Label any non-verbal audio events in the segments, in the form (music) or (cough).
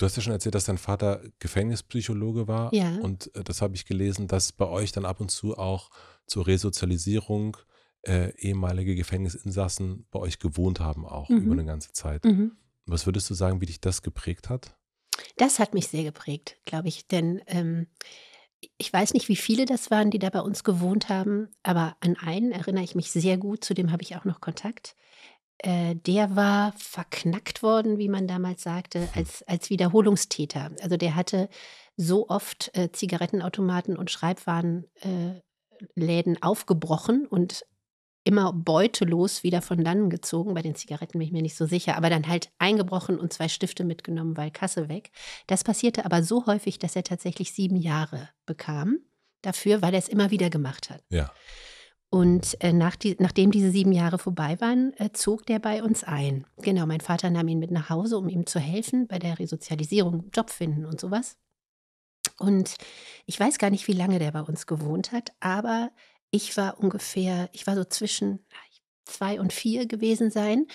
Du hast ja schon erzählt, dass dein Vater Gefängnispsychologe war. Ja. Und äh, das habe ich gelesen, dass bei euch dann ab und zu auch zur Resozialisierung äh, ehemalige Gefängnisinsassen bei euch gewohnt haben, auch mhm. über eine ganze Zeit. Mhm. Was würdest du sagen, wie dich das geprägt hat? Das hat mich sehr geprägt, glaube ich. Denn ähm, ich weiß nicht, wie viele das waren, die da bei uns gewohnt haben, aber an einen erinnere ich mich sehr gut, zu dem habe ich auch noch Kontakt. Äh, der war verknackt worden, wie man damals sagte, als, als Wiederholungstäter. Also der hatte so oft äh, Zigarettenautomaten und Schreibwarenläden äh, aufgebrochen und immer beutelos wieder von dannen gezogen. Bei den Zigaretten bin ich mir nicht so sicher, aber dann halt eingebrochen und zwei Stifte mitgenommen, weil Kasse weg. Das passierte aber so häufig, dass er tatsächlich sieben Jahre bekam dafür, weil er es immer wieder gemacht hat. Ja. Und äh, nach die, nachdem diese sieben Jahre vorbei waren, äh, zog der bei uns ein. Genau, mein Vater nahm ihn mit nach Hause, um ihm zu helfen bei der Resozialisierung, Job finden und sowas. Und ich weiß gar nicht, wie lange der bei uns gewohnt hat, aber ich war ungefähr, ich war so zwischen zwei und vier gewesen sein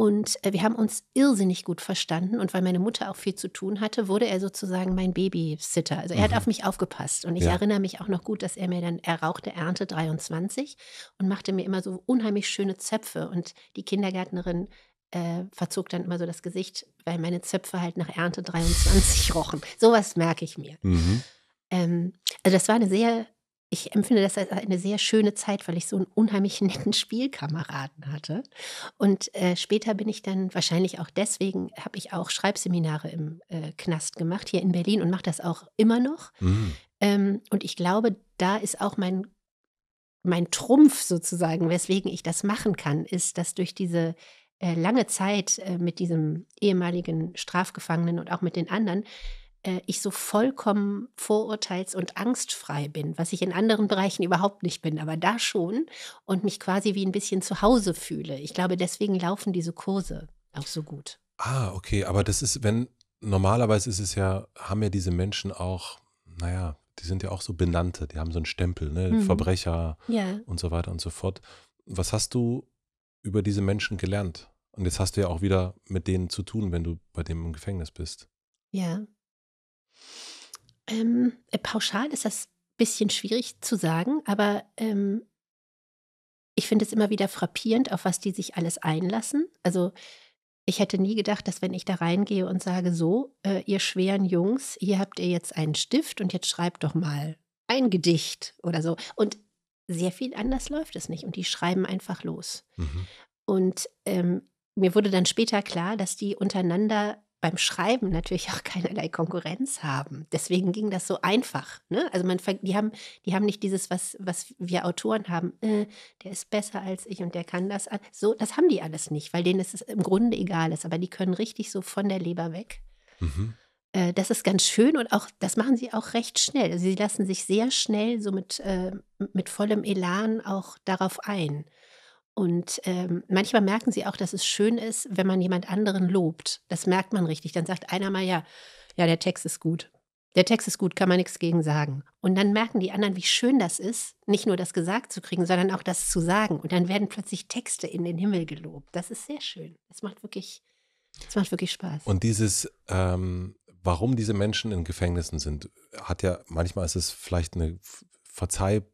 und äh, wir haben uns irrsinnig gut verstanden. Und weil meine Mutter auch viel zu tun hatte, wurde er sozusagen mein Babysitter. Also er mhm. hat auf mich aufgepasst. Und ich ja. erinnere mich auch noch gut, dass er mir dann, er rauchte Ernte 23 und machte mir immer so unheimlich schöne Zöpfe. Und die Kindergärtnerin äh, verzog dann immer so das Gesicht, weil meine Zöpfe halt nach Ernte 23 (laughs) rochen. Sowas merke ich mir. Mhm. Ähm, also das war eine sehr ich empfinde das als eine sehr schöne Zeit, weil ich so einen unheimlich (laughs) netten Spielkameraden hatte. Und äh, später bin ich dann wahrscheinlich auch deswegen, habe ich auch Schreibseminare im äh, Knast gemacht, hier in Berlin und mache das auch immer noch. Mhm. Ähm, und ich glaube, da ist auch mein, mein Trumpf sozusagen, weswegen ich das machen kann, ist, dass durch diese äh, lange Zeit äh, mit diesem ehemaligen Strafgefangenen und auch mit den anderen, äh, ich so vollkommen vorurteils- und angstfrei bin, was ich in anderen Bereichen überhaupt nicht bin, aber da schon und mich quasi wie ein bisschen zu Hause fühle. Ich glaube, deswegen laufen diese Kurse auch so gut. Ah, okay, aber das ist, wenn normalerweise ist es ja, haben ja diese Menschen auch, naja, die sind ja auch so benannte, die haben so einen Stempel, ne? Mhm. Verbrecher ja. und so weiter und so fort. Was hast du über diese Menschen gelernt? Und jetzt hast du ja auch wieder mit denen zu tun, wenn du bei dem im Gefängnis bist. Ja. Ähm, äh, pauschal ist das ein bisschen schwierig zu sagen, aber ähm, ich finde es immer wieder frappierend, auf was die sich alles einlassen. Also ich hätte nie gedacht, dass wenn ich da reingehe und sage, so, äh, ihr schweren Jungs, hier habt ihr jetzt einen Stift und jetzt schreibt doch mal ein Gedicht oder so. Und sehr viel anders läuft es nicht und die schreiben einfach los. Mhm. Und ähm, mir wurde dann später klar, dass die untereinander beim Schreiben natürlich auch keinerlei Konkurrenz haben. Deswegen ging das so einfach. Ne? Also man, die haben, die haben nicht dieses, was, was wir Autoren haben, äh, der ist besser als ich und der kann das. So, das haben die alles nicht, weil denen es im Grunde egal ist. Aber die können richtig so von der Leber weg. Mhm. Äh, das ist ganz schön und auch, das machen sie auch recht schnell. Also sie lassen sich sehr schnell so mit, äh, mit vollem Elan auch darauf ein. Und ähm, manchmal merken sie auch, dass es schön ist, wenn man jemand anderen lobt. Das merkt man richtig. Dann sagt einer mal ja, ja, der Text ist gut. Der Text ist gut, kann man nichts gegen sagen. Und dann merken die anderen, wie schön das ist, nicht nur das gesagt zu kriegen, sondern auch das zu sagen. Und dann werden plötzlich Texte in den Himmel gelobt. Das ist sehr schön. Das macht wirklich, das macht wirklich Spaß. Und dieses, ähm, warum diese Menschen in Gefängnissen sind, hat ja manchmal ist es vielleicht eine Verzeihung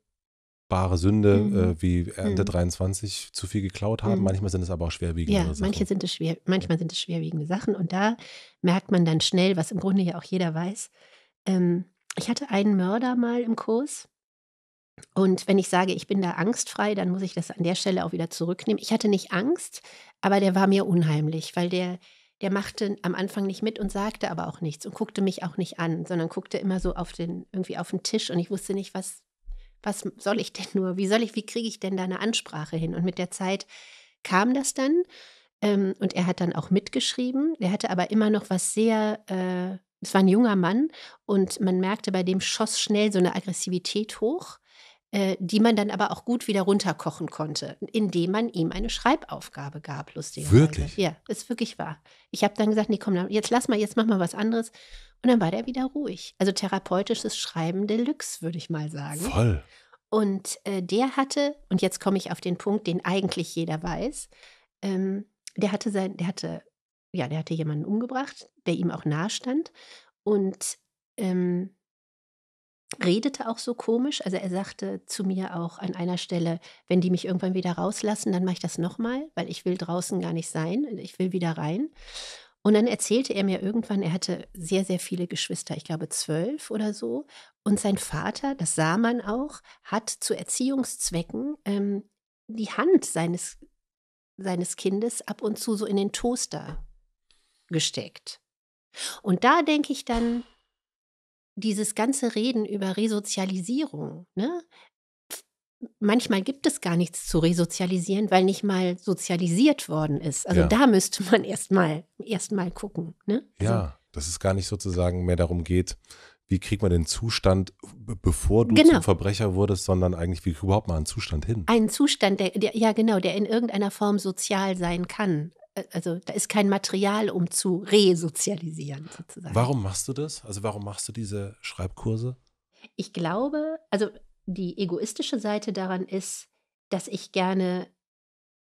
bare Sünde, mhm. äh, wie Ernte mhm. 23 zu viel geklaut haben. Mhm. Manchmal sind es aber auch schwerwiegende ja, Sachen. Manche sind es schwer, manchmal sind es schwerwiegende Sachen. Und da merkt man dann schnell, was im Grunde ja auch jeder weiß. Ähm, ich hatte einen Mörder mal im Kurs. Und wenn ich sage, ich bin da angstfrei, dann muss ich das an der Stelle auch wieder zurücknehmen. Ich hatte nicht Angst, aber der war mir unheimlich, weil der, der machte am Anfang nicht mit und sagte aber auch nichts und guckte mich auch nicht an, sondern guckte immer so auf den, irgendwie auf den Tisch und ich wusste nicht, was, was soll ich denn nur? Wie soll ich, wie kriege ich denn da eine Ansprache hin? Und mit der Zeit kam das dann ähm, und er hat dann auch mitgeschrieben. Er hatte aber immer noch was sehr, äh, es war ein junger Mann und man merkte, bei dem schoss schnell so eine Aggressivität hoch äh, die man dann aber auch gut wieder runterkochen konnte, indem man ihm eine Schreibaufgabe gab, lustigerweise. Wirklich? Ja, ist wirklich wahr. Ich habe dann gesagt, nee, komm, jetzt lass mal, jetzt mach mal was anderes. Und dann war der wieder ruhig. Also therapeutisches Schreiben Deluxe, würde ich mal sagen. Voll. Und äh, der hatte, und jetzt komme ich auf den Punkt, den eigentlich jeder weiß, ähm, der hatte sein, der hatte, ja, der hatte jemanden umgebracht, der ihm auch nahe stand und ähm, redete auch so komisch. Also er sagte zu mir auch an einer Stelle, wenn die mich irgendwann wieder rauslassen, dann mache ich das nochmal, weil ich will draußen gar nicht sein, ich will wieder rein. Und dann erzählte er mir irgendwann, er hatte sehr, sehr viele Geschwister, ich glaube zwölf oder so. Und sein Vater, das sah man auch, hat zu Erziehungszwecken ähm, die Hand seines, seines Kindes ab und zu so in den Toaster gesteckt. Und da denke ich dann, dieses ganze Reden über Resozialisierung, ne? manchmal gibt es gar nichts zu resozialisieren, weil nicht mal sozialisiert worden ist. Also ja. da müsste man erstmal erst mal gucken. Ne? Also, ja, dass es gar nicht sozusagen mehr darum geht, wie kriegt man den Zustand, bevor du genau. zum Verbrecher wurdest, sondern eigentlich, wie kriegt man überhaupt mal einen Zustand hin? Einen Zustand, der, der, ja genau, der in irgendeiner Form sozial sein kann. Also da ist kein Material, um zu resozialisieren sozusagen. Warum machst du das? Also warum machst du diese Schreibkurse? Ich glaube, also die egoistische Seite daran ist, dass ich gerne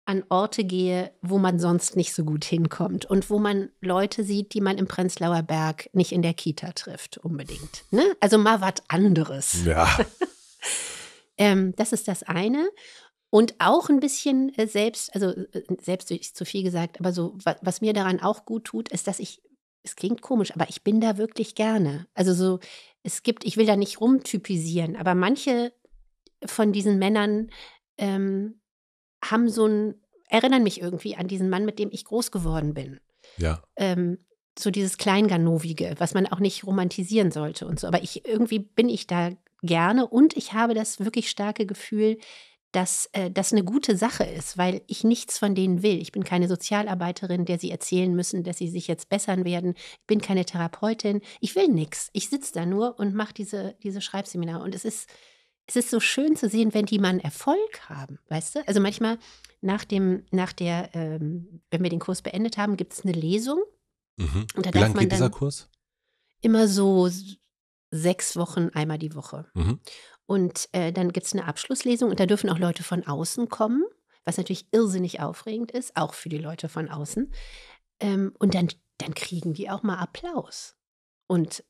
an Orte gehe, wo man sonst nicht so gut hinkommt und wo man Leute sieht, die man im Prenzlauer Berg nicht in der Kita trifft, unbedingt. Ne? Also mal was anderes. Ja. (laughs) ähm, das ist das eine. Und auch ein bisschen äh, selbst, also äh, selbst ist äh, zu viel gesagt, aber so, was, was mir daran auch gut tut, ist, dass ich es klingt komisch, aber ich bin da wirklich gerne. Also so, es gibt, ich will da nicht rumtypisieren, aber manche von diesen Männern ähm, haben so ein, erinnern mich irgendwie an diesen Mann, mit dem ich groß geworden bin. Ja. Ähm, so dieses Kleinganovige, was man auch nicht romantisieren sollte und so. Aber ich irgendwie bin ich da gerne und ich habe das wirklich starke Gefühl, dass äh, das eine gute Sache ist, weil ich nichts von denen will. Ich bin keine Sozialarbeiterin, der sie erzählen müssen, dass sie sich jetzt bessern werden. Ich bin keine Therapeutin. Ich will nichts. Ich sitze da nur und mache diese, diese Schreibseminare. Und es ist, es ist so schön zu sehen, wenn die mal einen Erfolg haben, weißt du? Also manchmal nach dem, nach der, ähm, wenn wir den Kurs beendet haben, gibt es eine Lesung. Mhm. Und da Wie lange geht dieser Kurs? Immer so sechs Wochen, einmal die Woche. Mhm. Und äh, dann gibt es eine Abschlusslesung und da dürfen auch Leute von außen kommen, was natürlich irrsinnig aufregend ist, auch für die Leute von außen. Ähm, und dann, dann kriegen die auch mal Applaus. Und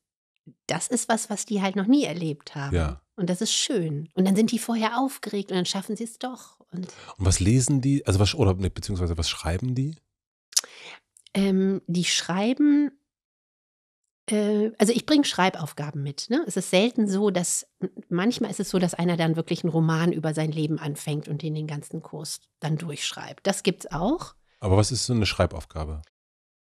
das ist was, was die halt noch nie erlebt haben. Ja. Und das ist schön. Und dann sind die vorher aufgeregt und dann schaffen sie es doch. Und, und was lesen die? Also was oder ne, beziehungsweise was schreiben die? Ähm, die schreiben äh, also ich bringe Schreibaufgaben mit. Ne? Es ist selten so, dass manchmal ist es so, dass einer dann wirklich einen Roman über sein Leben anfängt und den den ganzen Kurs dann durchschreibt. Das gibt's auch. Aber was ist so eine Schreibaufgabe?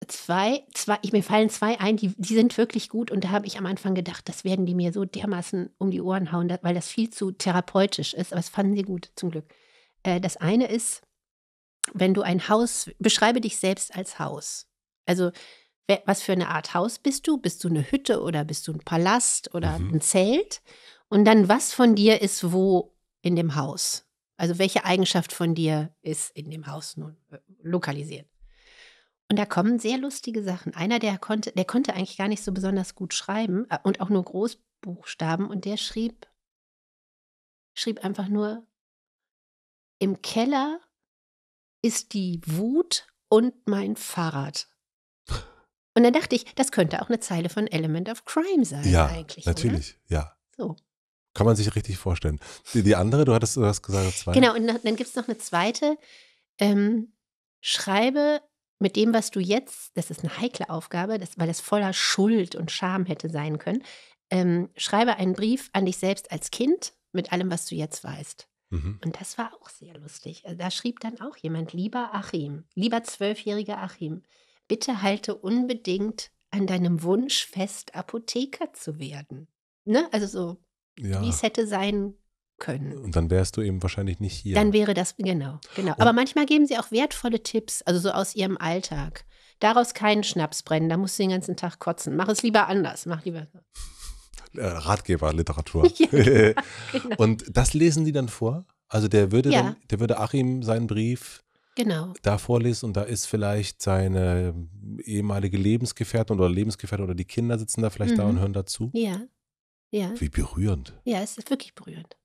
Zwei, zwei, ich, mir fallen zwei ein, die, die sind wirklich gut und da habe ich am Anfang gedacht, das werden die mir so dermaßen um die Ohren hauen, weil das viel zu therapeutisch ist, aber es fanden sie gut, zum Glück. Äh, das eine ist, wenn du ein Haus, beschreibe dich selbst als Haus. Also was für eine Art Haus bist du? Bist du eine Hütte oder bist du ein Palast oder mhm. ein Zelt? Und dann, was von dir ist wo in dem Haus? Also welche Eigenschaft von dir ist in dem Haus nun äh, lokalisiert? Und da kommen sehr lustige Sachen. Einer, der konnte, der konnte eigentlich gar nicht so besonders gut schreiben äh, und auch nur Großbuchstaben und der schrieb, schrieb einfach nur, im Keller ist die Wut und mein Fahrrad. Und dann dachte ich, das könnte auch eine Zeile von Element of Crime sein ja, eigentlich. Natürlich, oder? ja. So. Kann man sich richtig vorstellen. Die, die andere, du hattest du hast gesagt, zwei. Genau, und dann gibt es noch eine zweite. Ähm, schreibe mit dem, was du jetzt, das ist eine heikle Aufgabe, das, weil das voller Schuld und Scham hätte sein können. Ähm, schreibe einen Brief an dich selbst als Kind mit allem, was du jetzt weißt. Mhm. Und das war auch sehr lustig. Also da schrieb dann auch jemand, lieber Achim, lieber zwölfjähriger Achim, bitte halte unbedingt an deinem Wunsch fest, Apotheker zu werden. Ne? Also so, ja. wie es hätte sein können. Und dann wärst du eben wahrscheinlich nicht hier. Dann wäre das, genau, genau. Und Aber manchmal geben sie auch wertvolle Tipps, also so aus ihrem Alltag. Daraus keinen Schnaps brennen, da musst du den ganzen Tag kotzen. Mach es lieber anders, mach lieber. Äh, Ratgeberliteratur. (laughs) ja, (laughs) genau. Und das lesen die dann vor? Also der würde, ja. dann, der würde Achim seinen Brief genau. da vorliest und da ist vielleicht seine ehemalige Lebensgefährtin oder Lebensgefährtin oder die Kinder sitzen da vielleicht mhm. da und hören dazu. Ja. ja. Wie berührend. Ja, es ist wirklich berührend.